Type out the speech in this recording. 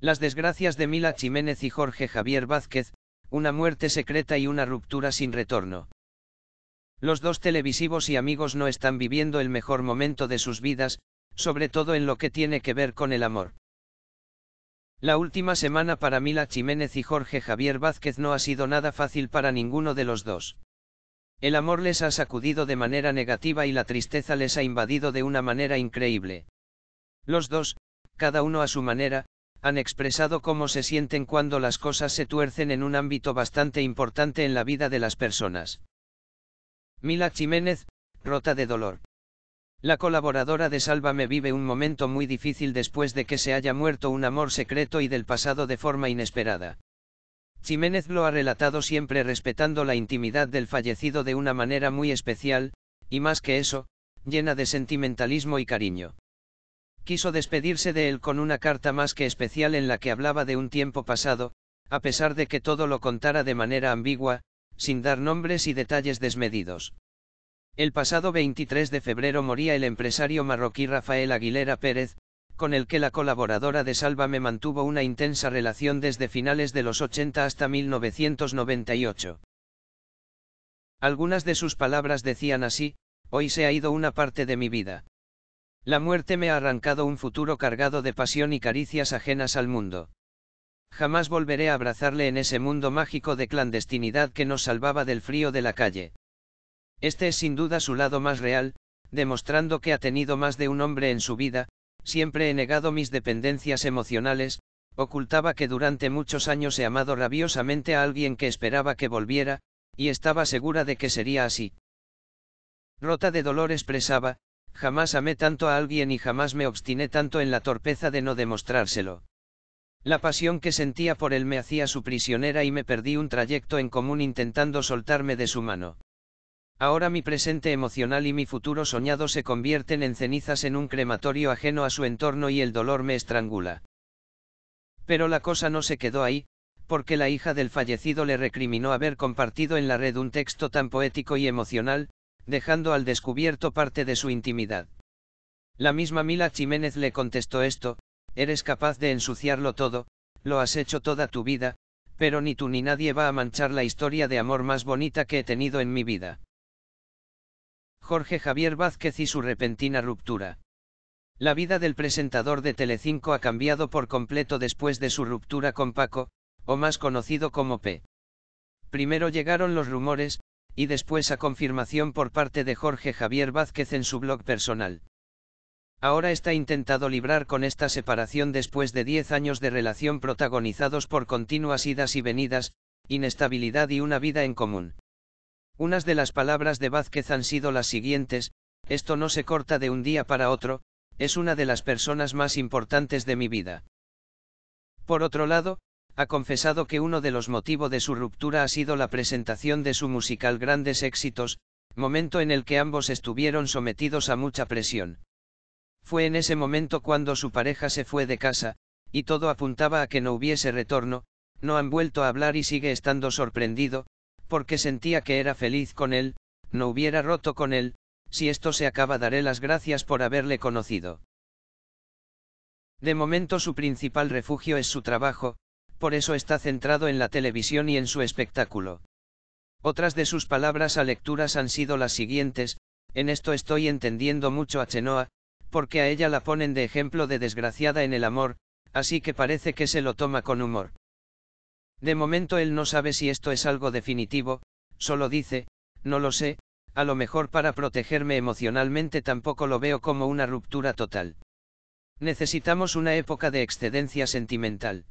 Las desgracias de Mila Jiménez y Jorge Javier Vázquez, una muerte secreta y una ruptura sin retorno. Los dos televisivos y amigos no están viviendo el mejor momento de sus vidas, sobre todo en lo que tiene que ver con el amor. La última semana para Mila Jiménez y Jorge Javier Vázquez no ha sido nada fácil para ninguno de los dos. El amor les ha sacudido de manera negativa y la tristeza les ha invadido de una manera increíble. Los dos, cada uno a su manera, han expresado cómo se sienten cuando las cosas se tuercen en un ámbito bastante importante en la vida de las personas. Mila Jiménez, rota de dolor. La colaboradora de Sálvame vive un momento muy difícil después de que se haya muerto un amor secreto y del pasado de forma inesperada. Jiménez lo ha relatado siempre respetando la intimidad del fallecido de una manera muy especial, y más que eso, llena de sentimentalismo y cariño quiso despedirse de él con una carta más que especial en la que hablaba de un tiempo pasado, a pesar de que todo lo contara de manera ambigua, sin dar nombres y detalles desmedidos. El pasado 23 de febrero moría el empresario marroquí Rafael Aguilera Pérez, con el que la colaboradora de me mantuvo una intensa relación desde finales de los 80 hasta 1998. Algunas de sus palabras decían así, hoy se ha ido una parte de mi vida. La muerte me ha arrancado un futuro cargado de pasión y caricias ajenas al mundo. Jamás volveré a abrazarle en ese mundo mágico de clandestinidad que nos salvaba del frío de la calle. Este es sin duda su lado más real, demostrando que ha tenido más de un hombre en su vida, siempre he negado mis dependencias emocionales, ocultaba que durante muchos años he amado rabiosamente a alguien que esperaba que volviera, y estaba segura de que sería así. Rota de dolor expresaba, Jamás amé tanto a alguien y jamás me obstiné tanto en la torpeza de no demostrárselo. La pasión que sentía por él me hacía su prisionera y me perdí un trayecto en común intentando soltarme de su mano. Ahora mi presente emocional y mi futuro soñado se convierten en cenizas en un crematorio ajeno a su entorno y el dolor me estrangula. Pero la cosa no se quedó ahí, porque la hija del fallecido le recriminó haber compartido en la red un texto tan poético y emocional, dejando al descubierto parte de su intimidad. La misma Mila Jiménez le contestó esto, eres capaz de ensuciarlo todo, lo has hecho toda tu vida, pero ni tú ni nadie va a manchar la historia de amor más bonita que he tenido en mi vida. Jorge Javier Vázquez y su repentina ruptura. La vida del presentador de Telecinco ha cambiado por completo después de su ruptura con Paco, o más conocido como P. Primero llegaron los rumores, y después a confirmación por parte de Jorge Javier Vázquez en su blog personal. Ahora está intentado librar con esta separación después de 10 años de relación protagonizados por continuas idas y venidas, inestabilidad y una vida en común. Unas de las palabras de Vázquez han sido las siguientes, esto no se corta de un día para otro, es una de las personas más importantes de mi vida. Por otro lado, ha confesado que uno de los motivos de su ruptura ha sido la presentación de su musical Grandes Éxitos, momento en el que ambos estuvieron sometidos a mucha presión. Fue en ese momento cuando su pareja se fue de casa, y todo apuntaba a que no hubiese retorno, no han vuelto a hablar y sigue estando sorprendido, porque sentía que era feliz con él, no hubiera roto con él, si esto se acaba daré las gracias por haberle conocido. De momento su principal refugio es su trabajo, por eso está centrado en la televisión y en su espectáculo. Otras de sus palabras a lecturas han sido las siguientes, en esto estoy entendiendo mucho a Chenoa, porque a ella la ponen de ejemplo de desgraciada en el amor, así que parece que se lo toma con humor. De momento él no sabe si esto es algo definitivo, solo dice, no lo sé, a lo mejor para protegerme emocionalmente tampoco lo veo como una ruptura total. Necesitamos una época de excedencia sentimental.